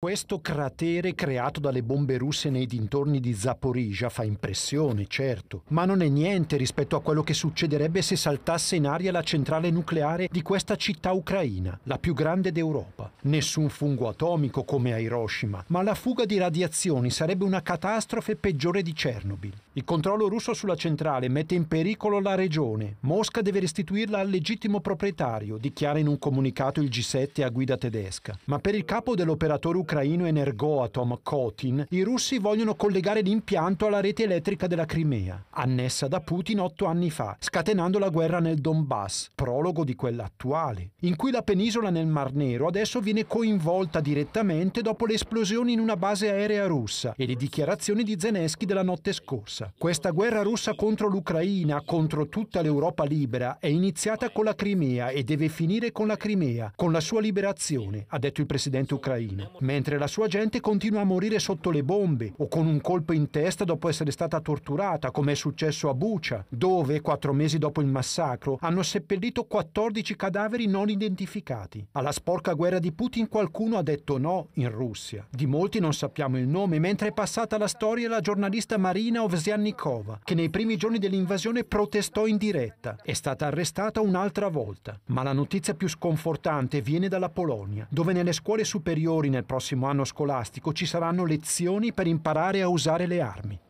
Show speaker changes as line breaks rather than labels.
Questo cratere creato dalle bombe russe nei dintorni di Zaporizia fa impressione, certo, ma non è niente rispetto a quello che succederebbe se saltasse in aria la centrale nucleare di questa città ucraina, la più grande d'Europa. Nessun fungo atomico come a Hiroshima, ma la fuga di radiazioni sarebbe una catastrofe peggiore di Chernobyl. Il controllo russo sulla centrale mette in pericolo la regione. Mosca deve restituirla al legittimo proprietario, dichiara in un comunicato il G7 a guida tedesca. Ma per il capo dell'operatore ucraino ucraino Energoatom Kotin, i russi vogliono collegare l'impianto alla rete elettrica della Crimea, annessa da Putin otto anni fa, scatenando la guerra nel Donbass, prologo di quella attuale, in cui la penisola nel Mar Nero adesso viene coinvolta direttamente dopo le esplosioni in una base aerea russa e le dichiarazioni di Zelensky della notte scorsa. Questa guerra russa contro l'Ucraina, contro tutta l'Europa libera, è iniziata con la Crimea e deve finire con la Crimea, con la sua liberazione, ha detto il presidente ucraino mentre la sua gente continua a morire sotto le bombe o con un colpo in testa dopo essere stata torturata, come è successo a Bucia, dove, quattro mesi dopo il massacro, hanno seppellito 14 cadaveri non identificati. Alla sporca guerra di Putin qualcuno ha detto no in Russia. Di molti non sappiamo il nome, mentre è passata la storia la giornalista Marina Ovsiannikova, che nei primi giorni dell'invasione protestò in diretta. È stata arrestata un'altra volta. Ma la notizia più sconfortante viene dalla Polonia, dove nelle scuole superiori nel prossimo prossimo anno scolastico ci saranno lezioni per imparare a usare le armi.